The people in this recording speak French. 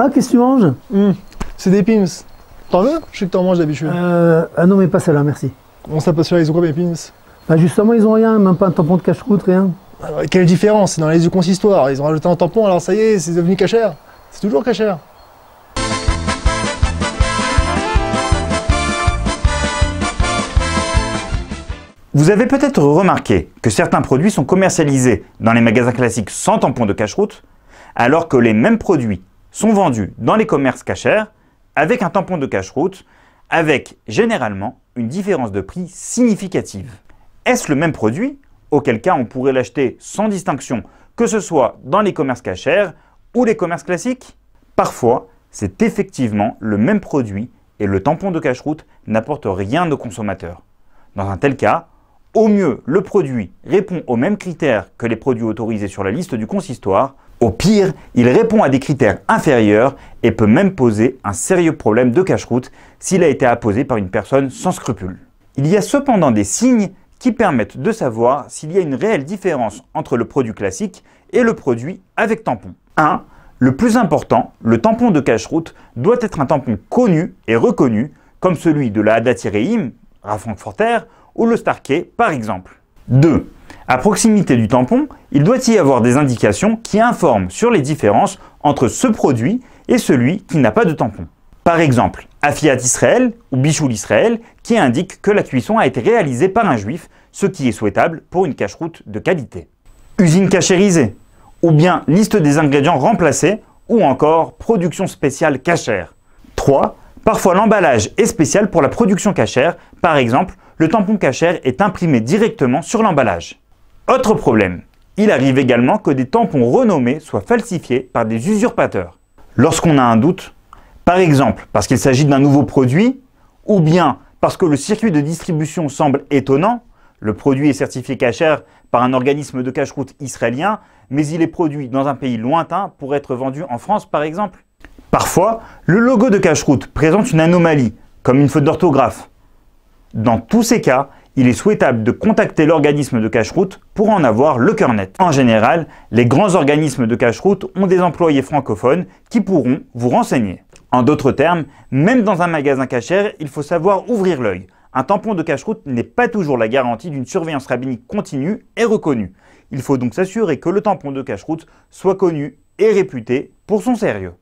Ah, qu'est-ce que tu manges hmm. C'est des pims. T'en veux Je sais que t'en manges d'habitude. Euh, ah non, mais pas celle-là, merci. Bon, ça passe là ils ont quoi mes pims Bah justement, ils ont rien, même pas un tampon de cache route rien. Bah, quelle différence C'est dans les du consistoire. Ils ont rajouté un tampon, alors ça y est, c'est devenu cachère. C'est toujours cachère. Vous avez peut-être remarqué que certains produits sont commercialisés dans les magasins classiques sans tampon de cache-route, alors que les mêmes produits sont vendus dans les commerces cachers avec un tampon de cache-route, avec généralement une différence de prix significative. Est-ce le même produit Auquel cas on pourrait l'acheter sans distinction, que ce soit dans les commerces cachers ou les commerces classiques Parfois, c'est effectivement le même produit et le tampon de cache-route n'apporte rien au consommateur. Dans un tel cas, au mieux, le produit répond aux mêmes critères que les produits autorisés sur la liste du consistoire, au pire, il répond à des critères inférieurs et peut même poser un sérieux problème de cache-route s'il a été apposé par une personne sans scrupules. Il y a cependant des signes qui permettent de savoir s'il y a une réelle différence entre le produit classique et le produit avec tampon. 1. Le plus important, le tampon de cache-route doit être un tampon connu et reconnu, comme celui de la Adatireim, à Forter ou le Starkey par exemple. 2. À proximité du tampon, il doit y avoir des indications qui informent sur les différences entre ce produit et celui qui n'a pas de tampon. Par exemple, Afiat Israël ou Bichoul Israël qui indique que la cuisson a été réalisée par un juif, ce qui est souhaitable pour une cache de qualité. Usine cachérisée, ou bien liste des ingrédients remplacés, ou encore production spéciale cachère. 3. Parfois l'emballage est spécial pour la production cachère, par exemple le tampon cachère est imprimé directement sur l'emballage. Autre problème, il arrive également que des tampons renommés soient falsifiés par des usurpateurs. Lorsqu'on a un doute, par exemple parce qu'il s'agit d'un nouveau produit, ou bien parce que le circuit de distribution semble étonnant, le produit est certifié cachère par un organisme de cache-route israélien, mais il est produit dans un pays lointain pour être vendu en France par exemple. Parfois, le logo de cache-route présente une anomalie, comme une faute d'orthographe. Dans tous ces cas, il est souhaitable de contacter l'organisme de cache-route pour en avoir le cœur net. En général, les grands organismes de cache-route ont des employés francophones qui pourront vous renseigner. En d'autres termes, même dans un magasin cachère, il faut savoir ouvrir l'œil. Un tampon de cache-route n'est pas toujours la garantie d'une surveillance rabbinique continue et reconnue. Il faut donc s'assurer que le tampon de cache-route soit connu et réputé pour son sérieux.